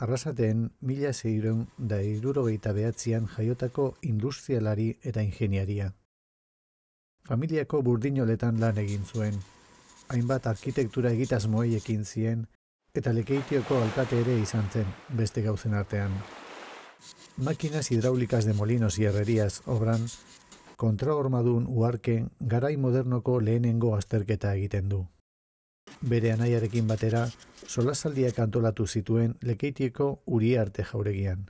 arrasaten mila zeiron da irurogeita behatzean jaiotako industrialari eta ingeniaria. Familiako burdinoletan lan egin zuen, hainbat arkitektura egitaz ekin zien, eta lekeitioko alkate ere izan zen, beste gauzen artean. Makinas hidraulikas de molinos y herrerías obran, kontraormadun uarken garai modernoko lehenengo azterketa egiten du. Bere anaiarekin batera, solasaldiak antolatu zituen lekeitieko uri arte jauregian.